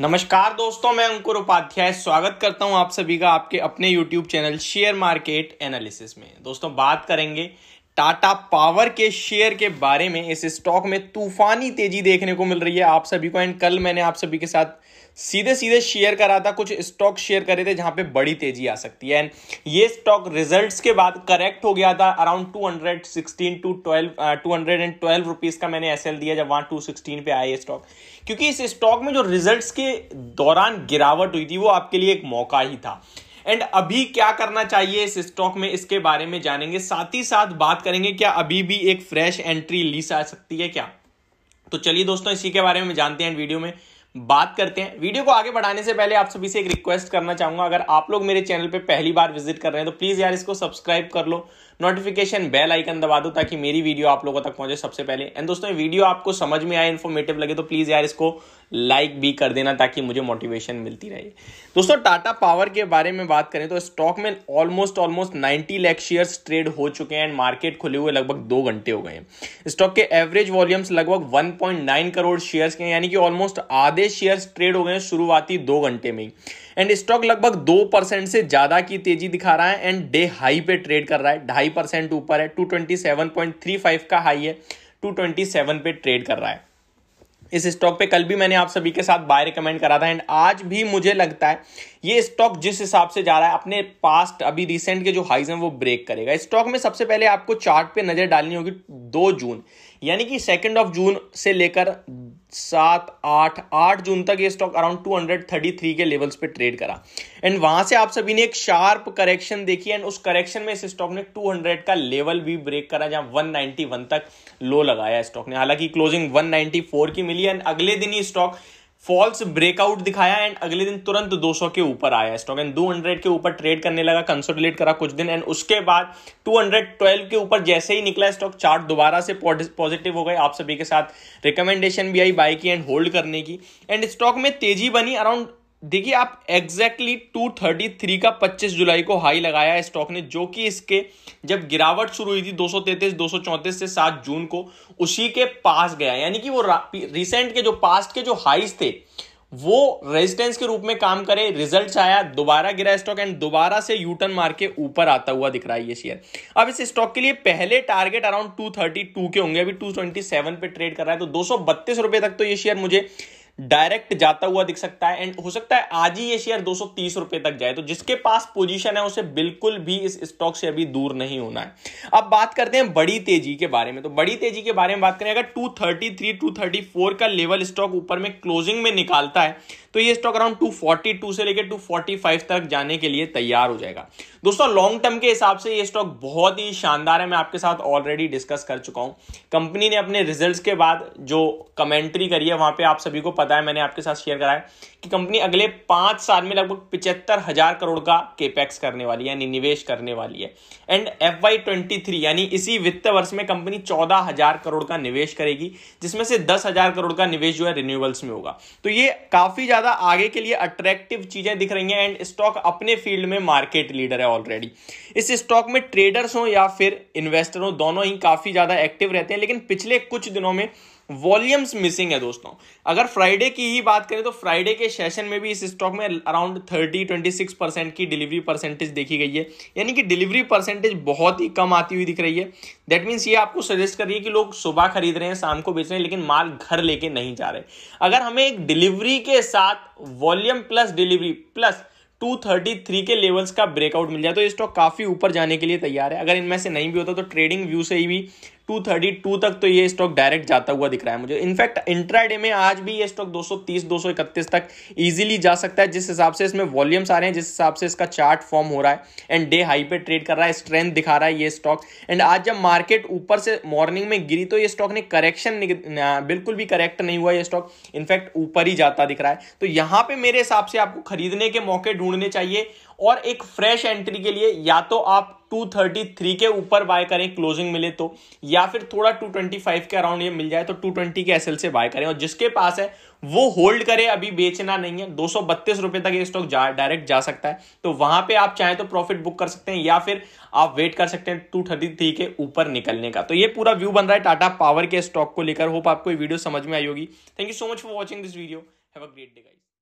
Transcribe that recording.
नमस्कार दोस्तों मैं अंकुर उपाध्याय स्वागत करता हूं आप सभी का आपके अपने YouTube channel share market analysis में दोस्तों बात करेंगे टाटा पावर के शेयर के बारे में इस स्टॉक में तूफानी तेजी देखने को मिल रही है आप सभी को एंड कल मैंने आप सभी के साथ सीधे सीधे शेयर करा था कुछ स्टॉक शेयर करे थे जहां पे बड़ी तेजी आ सकती है एंड ये स्टॉक रिजल्ट्स के बाद करेक्ट हो गया था around 216 to 12 two hundred and twelve rupees का मैंने एस दिया जब वहां 216 पे आए ये स्टॉक क्योंकि इस स्टॉक में जो रिजल्ट्स के दौरान गिरावट हुई थी वो आपके लिए एक मौका ही था एंड अभी क्या करना चाहिए इस स्टॉक में इसके बारे में जानेंगे साथ ही साथ बात करेंगे क्या अभी भी एक फ्रेश एंट्री ली जा सकती है क्या तो चलिए दोस्तों इसी के बारे में जानते हैं वीडियो में बात करते हैं वीडियो को आगे बढ़ाने से पहले आप सभी से एक रिक्वेस्ट करना चाहूंगा अगर आप लोग मेरे चैनल पे पहली बार विजिट कर रहे हैं तो प्लीज यार इसको सब्सक्राइब कर लो नोटिफिकेशन बेल आइकन दबा दो ताकि मेरी वीडियो आप लोगों तक पहुंचे सबसे पहले एंड दोस्तों वीडियो आपको समझ में आए इन्फॉर्मेटिव लगे तो प्लीज यार इसको लाइक भी कर देना ताकि मुझे मोटिवेशन मिलती रहे दोस्तों टाटा पावर के बारे में बात करें तो स्टॉक में almost almost 90 lakh shares trade हो चुके हैं एंड मार्केट खुले हुए लगभग दो घंटे हो गए हैं स्टॉक के एवरेज वॉल्यूम्स लगभग 1.9 करोड़ शेयर्स के हैं यानी कि ऑलमोस्ट आधे शेयर्स ट्रेड हो गए हैं शुरुआती दो घंटे में एंड स्टॉक लगभग दो परसेंट से ज़्यादा की तेजी दिखा रहा है एंड डे हाई पे ट्रेड कर रहा है ढाई परसेंट ऊपर है टू का हाई है टू पे ट्रेड कर रहा है इस स्टॉक पे कल भी मैंने आप सभी के साथ बाय रिकमेंड करा था एंड आज भी मुझे लगता है ये स्टॉक जिस हिसाब से जा रहा है अपने पास्ट अभी रिसेंट के जो हाइज हैं वो ब्रेक करेगा स्टॉक में सबसे पहले आपको चार्ट पे नजर डालनी होगी दो जून यानी कि सेकेंड ऑफ जून से लेकर सात आठ आठ जून तक ये stock around two hundred thirty three के लेवल्स पे ट्रेड करा एंड वहां से आप सभी ने एक शार्प करेक्शन देखी एंड उस करेक्शन में इस स्टॉक ने टू हंड्रेड का लेवल भी ब्रेक करा जहां वन वन तक लो लगाया स्टॉक ने हालांकि क्लोजिंग वन नाइनटी फोर की मिली एंड अगले दिन ही स्टॉक फॉल्स ब्रेकआउट दिखाया एंड अगले दिन तुरंत 200 के ऊपर आया स्टॉक एंड 200 के ऊपर ट्रेड करने लगा कंसोलिडेट करा कुछ दिन एंड उसके बाद 212 के ऊपर जैसे ही निकला स्टॉक चार्ट दोबारा से पॉजिटिव हो गए आप सभी के साथ रिकमेंडेशन भी आई बाई की एंड होल्ड करने की एंड स्टॉक में तेजी बनी अराउंड देखिए आप एग्जैक्टली टू थर्टी थ्री का पच्चीस जुलाई को हाई लगाया है स्टॉक ने जो कि इसके जब गिरावट शुरू हुई थी दो सौ तैतीस दो सौ चौंतीस से सात जून को उसी के पास गया यानी कि वो रिसेंट के जो पास्ट के जो हाइस थे वो रेजिस्टेंस के रूप में काम करे रिजल्ट आया दोबारा गिरा स्टॉक एंड दोबारा से यूटर्न मार के ऊपर आता हुआ दिख रहा है ये शेयर अब इस स्टॉक के लिए पहले टारगेट अराउंड 232 के होंगे अभी 227 पे ट्रेड कर रहा है तो दो रुपए तक तो ये शेयर मुझे डायरेक्ट जाता हुआ दिख सकता है एंड हो सकता है आज ही ये शेयर दो रुपए तक जाए तो जिसके पास पोजीशन है उसे बिल्कुल भी इस स्टॉक से अभी दूर नहीं होना है अब बात करते हैं बड़ी तेजी के बारे में तो बड़ी तेजी के बारे में बात करें अगर 233 234 का लेवल स्टॉक ऊपर में क्लोजिंग में निकालता है तो ये स्टॉक अराउंड 242 से लेकर 245 तक जाने के लिए तैयार हो जाएगा दोस्तों लॉन्ग टर्म के हिसाब से ये स्टॉक बहुत ही शानदार है मैं आपके साथ ऑलरेडी डिस्कस कर चुका हूं कंपनी ने अपने रिजल्ट्स के बाद जो कमेंट्री करी है वहां पे आप सभी को पता है मैंने आपके साथ शेयर कराया है कि कंपनी अगले पाँच साल में लगभग पिचहत्तर हज़ार करोड़ का केपैक्स करने वाली है यानी निवेश करने वाली है and F Y twenty three यानी इसी वित्त वर्ष में कंपनी चौदह हज़ार करोड़ का निवेश करेगी जिसमें से दस हज़ार करोड़ का निवेश जो है रिन्यूएबल्स में होगा तो ये काफ़ी ज़्यादा आगे के लिए अट्रैक्टिव चीज़ें दिख रही हैं एंड स्टॉक अपने फील्ड में मार्केट लीडर है ऑलरेडी इस स्टॉक में ट्रेडर्स हों या फिर इन्वेस्टर हों दोनों ही काफ़ी ज़्यादा एक्टिव रहते हैं लेकिन पिछले कुछ दिनों में वॉल्यूम्स मिसिंग है दोस्तों अगर फ्राइडे की ही बात करें तो फ्राइडे के सेशन में भी इस स्टॉक में around thirty twenty six percent की डिलीवरी परसेंटेज देखी गई है यानी कि डिलीवरी परसेंटेज बहुत ही कम आती हुई दिख रही है दैट मीन्स ये आपको सजेस्ट करिए कि लोग सुबह खरीद रहे हैं शाम को बेच रहे हैं लेकिन माल घर लेके नहीं जा रहे अगर हमें एक डिलीवरी के साथ वॉल्यूम प्लस डिलीवरी प्लस 233 के लेवल्स का ब्रेकआउट मिल जाए तो ये स्टॉक काफ़ी ऊपर जाने के लिए तैयार है अगर इनमें से नहीं भी होता तो ट्रेडिंग व्यू से ही भी टू थर्टी टू तक तो ये स्टॉक डायरेक्ट जाता हुआ दिख रहा है मुझे इनफैक्ट इंट्राडे में आज भी ये स्टॉक 230 231 तक इजीली जा सकता है जिस हिसाब से इसमें वॉल्यूम्स आ रहे हैं जिस हिसाब से इसका चार्ट फॉर्म हो रहा है एंड डे हाई पे ट्रेड कर रहा है स्ट्रेंथ दिखा रहा है ये स्टॉक एंड आज जब मार्केट ऊपर से मॉर्निंग में गिरी तो ये स्टॉक ने करेक्शन बिल्कुल भी करेक्ट नहीं हुआ ये स्टॉक इनफैक्ट ऊपर ही जाता दिख रहा है तो यहाँ पे मेरे हिसाब से आपको खरीदने के मौके ढूंढने चाहिए और एक फ्रेश एंट्री के लिए या तो आप 233 के ऊपर बाय करें क्लोजिंग मिले तो या फिर थोड़ा 225 के अराउंड ये मिल जाए तो 220 के एसएल से बाय करें और जिसके पास है वो होल्ड करे अभी बेचना नहीं है दो रुपए तक ये स्टॉक जा डायरेक्ट जा सकता है तो वहां पे आप चाहें तो प्रॉफिट बुक कर सकते हैं या फिर आप वेट कर सकते हैं टू के ऊपर निकलने का तो ये पूरा व्यू बन रहा है टाटा पावर के स्टॉक को लेकर होप आपको वीडियो समझ में आई होगी thank you so much for watching this video have a great day guys